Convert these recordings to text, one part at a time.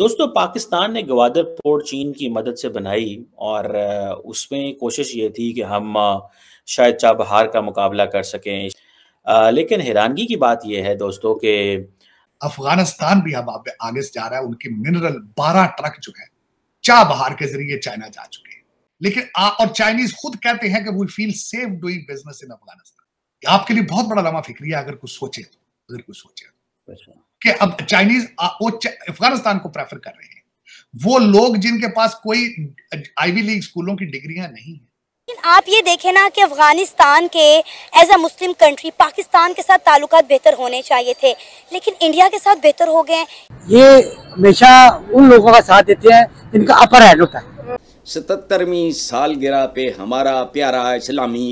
दोस्तों पाकिस्तान ने गवादर पोर्ट चीन की मदद से बनाई और उसमें कोशिश ये थी कि हम शायद चाबहार का मुकाबला कर सकें लेकिन हैरानगी की बात यह है दोस्तों के अफगानिस्तान भी हम आगे जा रहा है उनके मिनरल बारह ट्रक जो है चाबहार के जरिए चाइना जा चुके हैं लेकिन आ, और चाइनीज खुद कहते हैं कि we feel safe doing business in Afghanistan आपके लिए बहुत बड़ा लम्हा फिक्रिया अगर कुछ सोचे तो अगर कुछ सोचे तो अच्छा। कि अब चाइनीज वो अफगानिस्तान को प्रेफर कर रहे हैं वो लोग जिनके पास कोई आईवी लीग स्कूलों की डिग्रियां नहीं है आप ये देखें ना कि अफगानिस्तान के as a Muslim country Pakistan के साथ ताल्लुक बेहतर होने चाहिए थे लेकिन इंडिया के साथ बेहतर हो गए ये हमेशा उन लोगों का साथ देते हैं जिनका अपर हैंड होता है साल सालगिरह पे हमारा प्यारा इस्लामी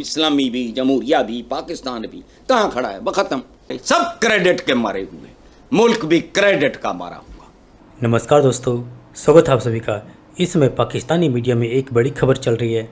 इस्लामी भी जमहूरिया भी पाकिस्तान भी कहाँ खड़ा है बखत्म सब क्रेडिट के मारे हुए मुल्क भी क्रेडिट का मारा हुआ नमस्कार दोस्तों स्वागत है आप सभी का इस समय पाकिस्तानी मीडिया में एक बड़ी खबर चल रही है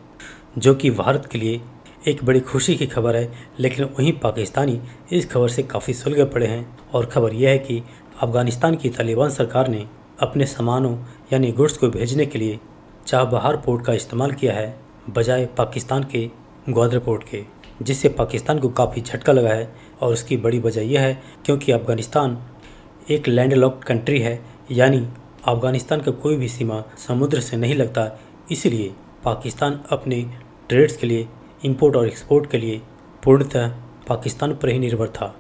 जो कि भारत के लिए एक बड़ी खुशी की खबर है लेकिन वहीं पाकिस्तानी इस खबर से काफ़ी सुलगे पड़े हैं और खबर यह है कि अफ़गानिस्तान की तालिबान सरकार ने अपने सामानों यानी गुड्स को भेजने के लिए चाबहार पोर्ट का इस्तेमाल किया है बजाय पाकिस्तान के ग्वादर पोर्ट के जिससे पाकिस्तान को काफ़ी झटका लगा है और उसकी बड़ी वजह यह है क्योंकि अफ़गानिस्तान एक लैंडलॉक कंट्री है यानी अफ़गानिस्तान का कोई भी सीमा समुद्र से नहीं लगता इसलिए पाकिस्तान अपने ट्रेड्स के लिए इंपोर्ट और एक्सपोर्ट के लिए पूर्णतः पाकिस्तान पर ही निर्भर था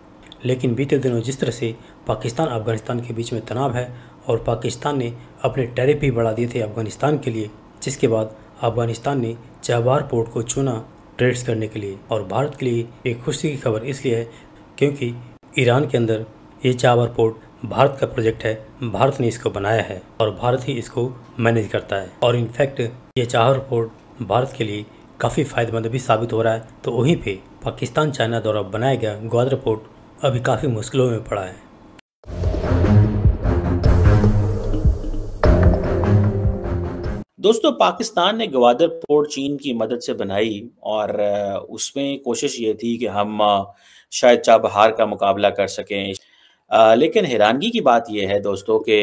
लेकिन बीते दिनों जिस तरह से पाकिस्तान अफगानिस्तान के बीच में तनाव है और पाकिस्तान ने अपने टैरिफ भी बढ़ा दिए थे अफगानिस्तान के लिए जिसके बाद अफगानिस्तान ने चाबार पोर्ट को चुना ट्रेड्स करने के लिए और भारत के लिए एक खुशी की खबर इसलिए है क्योंकि ईरान के अंदर ये चाबार पोर्ट भारत का प्रोजेक्ट है भारत ने इसको बनाया है और भारत ही इसको मैनेज करता है और इनफैक्ट ये चाहर पोर्ट भारत के लिए काफ़ी फायदेमंद भी साबित हो रहा है तो वहीं पे पाकिस्तान चाइना द्वारा बनाया गया ग्वादर पोर्ट अभी काफ़ी मुश्किलों में पड़ा है दोस्तों पाकिस्तान ने ग्वादर पोर्ट चीन की मदद से बनाई और उसमें कोशिश ये थी कि हम शायद चाबहार का मुकाबला कर सकें लेकिन हैरानगी की बात यह है दोस्तों कि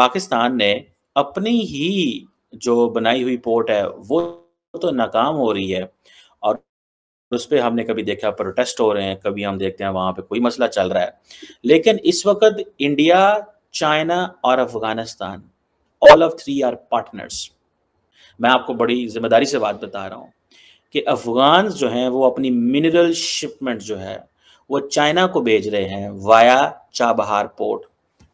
पाकिस्तान ने अपनी ही जो बनाई हुई पोर्ट है वो तो नाकाम हो रही है उस पर हमने कभी देखा प्रोटेस्ट हो रहे हैं कभी हम देखते हैं वहां पे कोई मसला चल रहा है लेकिन इस वक्त इंडिया चाइना और Afghanistan all of three are partners मैं आपको बड़ी जिम्मेदारी से बात बता रहा हूँ कि अफगान जो हैं वो अपनी मिनरल शिपमेंट जो है वो चाइना को भेज रहे हैं via Chabahar port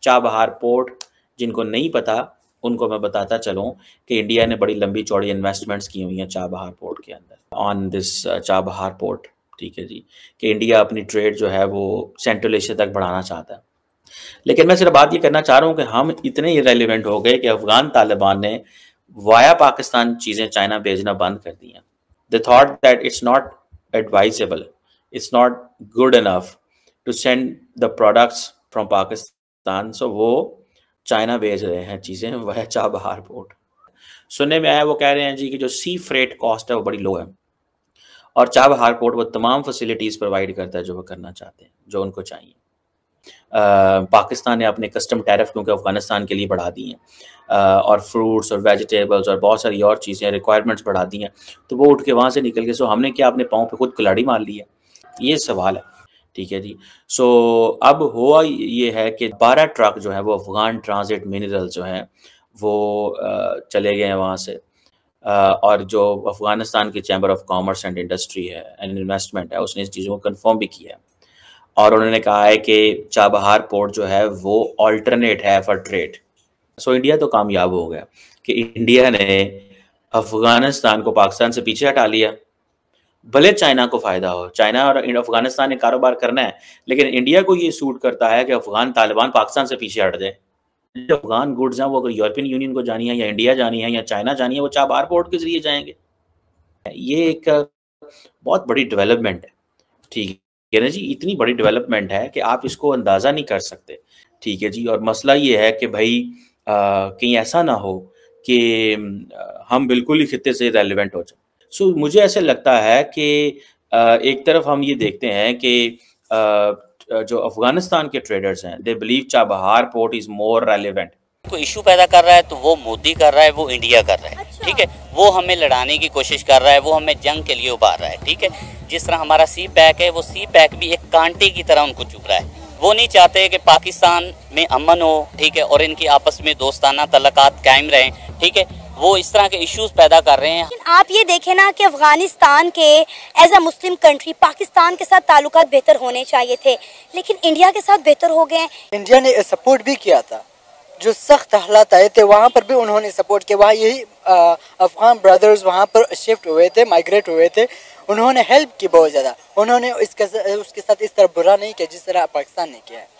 Chabahar port जिनको नहीं पता उनको मैं बताता चलूँ कि इंडिया ने बड़ी लंबी चौड़ी इन्वेस्टमेंट्स की हुई हैं चाबहार पोर्ट के अंदर ऑन दिस चाबहार पोर्ट ठीक है जी कि इंडिया अपनी ट्रेड जो है वो सेंट्रल एशिया तक बढ़ाना चाहता है लेकिन मैं सिर्फ बात ये करना चाह रहा हूँ कि हम इतने ही रेलिवेंट हो गए कि अफगान तालिबान ने वाया पाकिस्तान चीज़ें चाइना भेजना बंद कर दी हैं the thought that it's not advisable it's not good enough to send the products from Pakistan so वो चाइना भेज रहे हैं चीज़ें वह चाबहार पोर्ट सुनने में आया वो कह रहे हैं जी कि जो सी फ्रेट कॉस्ट है वो बड़ी लो है और चाबहार पोर्ट वो तमाम फैसिलिटीज़ प्रोवाइड करता है जो वो करना चाहते हैं जो उनको चाहिए आ, पाकिस्तान ने अपने कस्टम टैरिफ क्योंकि अफगानिस्तान के लिए बढ़ा दी हैं और फ्रूट्स और वेजिटेबल्स और बहुत सारी और चीज़ें रिक्वायरमेंट्स बढ़ा दी हैं तो वो उठ के वहाँ से निकल के सो हमने क्या अपने पाँव पे खुद कलाड़ी मार ली है ये सवाल है ठीक है जी सो so, अब हुआ ये है कि बारह ट्रक जो है वो अफगान ट्रांजिट मिनरल जो हैं वो चले गए हैं वहाँ से और जो अफगानिस्तान की chamber of commerce and industry है एंड इन्वेस्टमेंट है उसने इस चीज़ों को कन्फर्म भी किया है और उन्होंने कहा है कि चाबहार पोर्ट जो है वो ऑल्टरनेट है फॉर ट्रेड सो इंडिया तो कामयाब हो गया कि इंडिया ने अफगानिस्तान को पाकिस्तान से पीछे हटा लिया भले चाइना को फायदा हो चाइना और अफगानिस्तान ने कारोबार करना है लेकिन इंडिया को ये सूट करता है कि अफगान तालिबान पाकिस्तान से पीछे हट जाए जो अफगान गुड्स हैं वो अगर यूरोपियन यूनियन को जानी है या इंडिया जानी है या चाइना जानी है वो चाबार पोर्ट के जरिए जाएंगे ये एक बहुत बड़ी डेवलपमेंट है ठीक है ना जी इतनी बड़ी डेवलपमेंट है कि आप इसको अंदाज़ा नहीं कर सकते ठीक है जी और मसला ये है कि भाई कहीं ऐसा ना हो कि हम बिल्कुल ही खत्े से रेलिवेंट हो जाए सो so, मुझे ऐसे लगता है कि एक तरफ हम ये देखते हैं कि जो अफगानिस्तान के ट्रेडर्स हैं they believe Chabahar port is more relevant को इशू पैदा कर रहा है तो वो मोदी कर रहा है वो इंडिया कर रहा है अच्छा। ठीक है वो हमें लड़ाने की कोशिश कर रहा है वो हमें जंग के लिए उबार रहा है ठीक है जिस तरह हमारा सी पैक है वो सी पैक भी एक कांटे की तरह उनको चुभ रहा है वो नहीं चाहते कि पाकिस्तान में अमन हो ठीक है और इनकी आपस में दोस्ताना तलक़ात कायम रहें ठीक है वो इस तरह के इश्यूज पैदा कर रहे हैं आप ये देखें ना कि अफगानिस्तान के as a Muslim country Pakistan के साथ ताल्लुक बेहतर होने चाहिए थे लेकिन इंडिया के साथ बेहतर हो गए इंडिया ने सपोर्ट भी किया था जो सख्त हालात आए थे वहाँ पर भी उन्होंने सपोर्ट किया वहाँ यही अफगान ब्रदर्स वहाँ पर शिफ्ट हुए थे माइग्रेट हुए थे उन्होंने हेल्प की बहुत ज़्यादा उन्होंने इसके उसके साथ इस तरह बुरा नहीं किया जिस तरह पाकिस्तान ने किया है